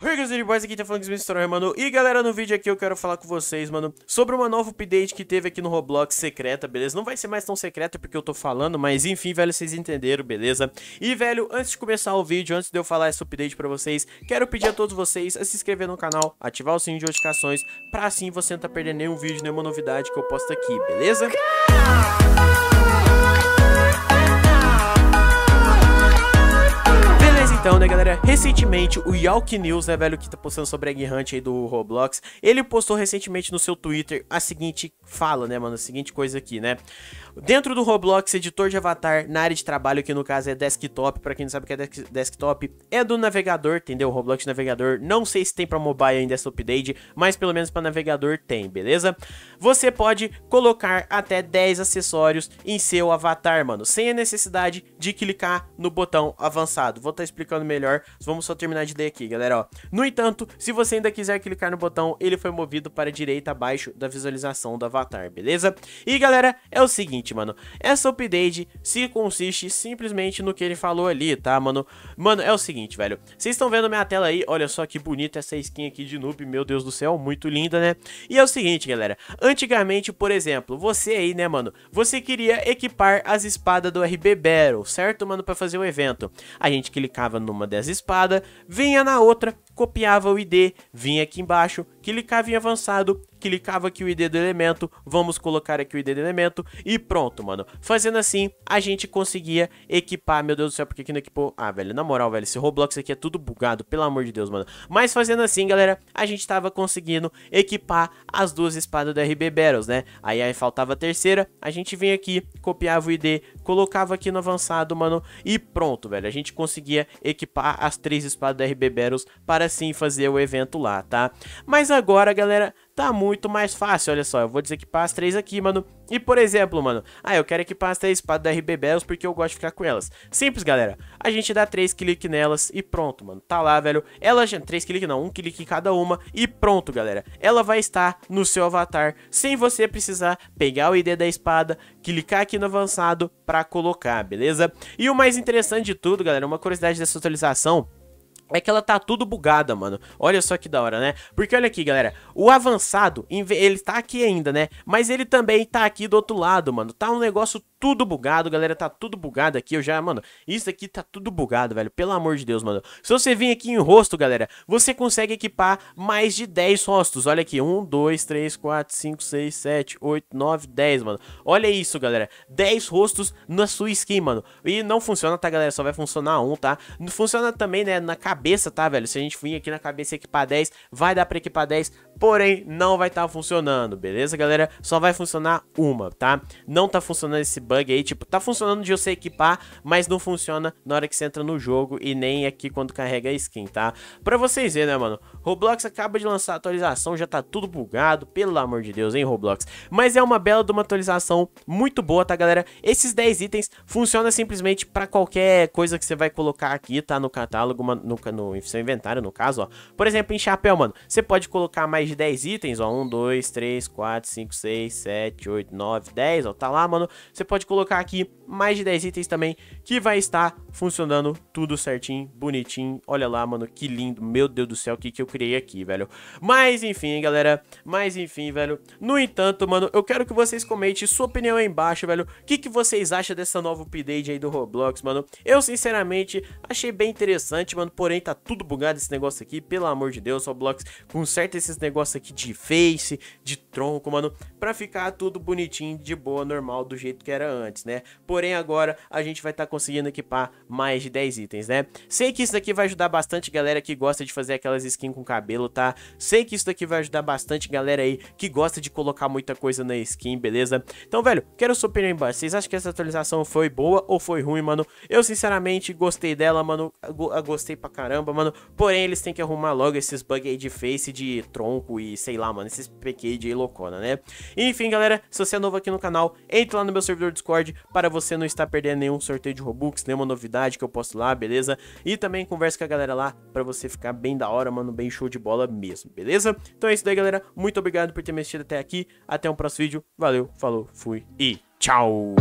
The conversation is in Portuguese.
Oi, galera de Boys, aqui tá falando que história, mano. E galera, no vídeo aqui eu quero falar com vocês, mano, sobre uma nova update que teve aqui no Roblox secreta, beleza? Não vai ser mais tão secreta porque eu tô falando, mas enfim, velho, vocês entenderam, beleza? E, velho, antes de começar o vídeo, antes de eu falar essa update pra vocês, quero pedir a todos vocês a se inscrever no canal, ativar o sininho de notificações, pra assim você não tá perdendo nenhum vídeo, nenhuma novidade que eu posto aqui, beleza? Caramba! Então, né, galera, recentemente o Yalk News, né, velho, que tá postando sobre Egg Hunt aí do Roblox, ele postou recentemente no seu Twitter a seguinte fala, né, mano, a seguinte coisa aqui, né? Dentro do Roblox, editor de avatar na área de trabalho, que no caso é desktop, para quem não sabe o que é desktop, é do navegador, entendeu? Roblox navegador, não sei se tem para mobile ainda essa update, mas pelo menos para navegador tem, beleza? Você pode colocar até 10 acessórios em seu avatar, mano, sem a necessidade de clicar no botão avançado. Vou tá explicando ficando melhor. Vamos só terminar de ler aqui, galera, ó. No entanto, se você ainda quiser clicar no botão, ele foi movido para a direita abaixo da visualização do avatar, beleza? E, galera, é o seguinte, mano. Essa update se consiste simplesmente no que ele falou ali, tá, mano? Mano, é o seguinte, velho. Vocês estão vendo minha tela aí? Olha só que bonita essa skin aqui de noob, meu Deus do céu, muito linda, né? E é o seguinte, galera. Antigamente, por exemplo, você aí, né, mano? Você queria equipar as espadas do RB Battle, certo, mano? Pra fazer o evento. A gente clicava clicava numa das espadas, vinha na outra, copiava o ID, vinha aqui embaixo, clicava em avançado, clicava aqui o ID do elemento, vamos colocar aqui o ID do elemento e pronto, mano. Fazendo assim, a gente conseguia equipar, meu Deus do céu, porque aqui não equipou... Ah, velho, na moral, velho, esse Roblox aqui é tudo bugado, pelo amor de Deus, mano. Mas fazendo assim, galera, a gente tava conseguindo equipar as duas espadas do RB Battles, né? Aí, aí faltava a terceira, a gente vinha aqui, copiava o ID, colocava aqui no avançado, mano, e pronto, velho. A gente conseguia equipar as três espadas do RB Battles para assim fazer o evento lá, tá? Mas agora, galera, tá muito mais fácil, olha só, eu vou desequipar as três aqui, mano. E, por exemplo, mano, ah, eu quero equipar as três espadas da RB Bells porque eu gosto de ficar com elas. Simples, galera. A gente dá três cliques nelas e pronto, mano. Tá lá, velho. Ela já... Três cliques não, um clique em cada uma e pronto, galera. Ela vai estar no seu avatar sem você precisar pegar o ID da espada, clicar aqui no avançado pra colocar, beleza? E o mais interessante de tudo, galera, uma curiosidade dessa atualização é que ela tá tudo bugada, mano. Olha só que da hora, né? Porque olha aqui, galera. O avançado, ele tá aqui ainda, né? Mas ele também tá aqui do outro lado, mano. Tá um negócio tudo bugado, galera, tá tudo bugado aqui, eu já, mano, isso aqui tá tudo bugado, velho, pelo amor de Deus, mano. Se você vir aqui em rosto, galera, você consegue equipar mais de 10 rostos, olha aqui, 1, 2, 3, 4, 5, 6, 7, 8, 9, 10, mano. Olha isso, galera, 10 rostos na sua skin, mano, e não funciona, tá, galera, só vai funcionar um, tá? Funciona também, né, na cabeça, tá, velho, se a gente vir aqui na cabeça e equipar 10, vai dar pra equipar 10, porém não vai estar tá funcionando, beleza, galera? Só vai funcionar uma, tá? Não tá funcionando esse bug aí, tipo, tá funcionando de você equipar, mas não funciona na hora que você entra no jogo e nem aqui quando carrega a skin, tá? Pra vocês verem, né, mano? Roblox acaba de lançar a atualização, já tá tudo bugado, pelo amor de Deus, hein, Roblox? Mas é uma bela de uma atualização muito boa, tá, galera? Esses 10 itens funcionam simplesmente pra qualquer coisa que você vai colocar aqui, tá? No catálogo, no, no, no seu inventário, no caso, ó. Por exemplo, em chapéu, mano, você pode colocar mais de 10 itens, ó. 1, 2, 3, 4, 5, 6, 7, 8, 9, 10, ó. Tá lá, mano. Você pode colocar aqui mais de 10 itens também, que vai estar funcionando tudo certinho, bonitinho. Olha lá, mano, que lindo. Meu Deus do céu, o que, que eu criei aqui, velho. Mas enfim, galera. Mas enfim, velho. No entanto, mano, eu quero que vocês comentem sua opinião aí embaixo, velho. O que, que vocês acham dessa nova update aí do Roblox, mano? Eu, sinceramente, achei bem interessante, mano. Porém, tá tudo bugado esse negócio aqui. Pelo amor de Deus, Roblox conserta esses negócios negócio aqui de face, de tronco, mano, pra ficar tudo bonitinho, de boa, normal, do jeito que era antes, né? Porém, agora a gente vai estar tá conseguindo equipar mais de 10 itens, né? Sei que isso daqui vai ajudar bastante galera que gosta de fazer aquelas skins com cabelo, tá? Sei que isso daqui vai ajudar bastante galera aí que gosta de colocar muita coisa na skin, beleza? Então, velho, quero sua opinião embaixo. Vocês acham que essa atualização foi boa ou foi ruim, mano? Eu, sinceramente, gostei dela, mano. Gostei pra caramba, mano. Porém, eles têm que arrumar logo esses bugs aí de face, de tronco, Goku e sei lá, mano, esses PK de loucona, né? Enfim, galera, se você é novo aqui no canal, entre lá no meu servidor Discord para você não estar perdendo nenhum sorteio de Robux, nenhuma novidade que eu posto lá, beleza? E também converse com a galera lá para você ficar bem da hora, mano, bem show de bola mesmo, beleza? Então é isso daí, galera. Muito obrigado por ter me assistido até aqui. Até um próximo vídeo. Valeu, falou, fui e tchau!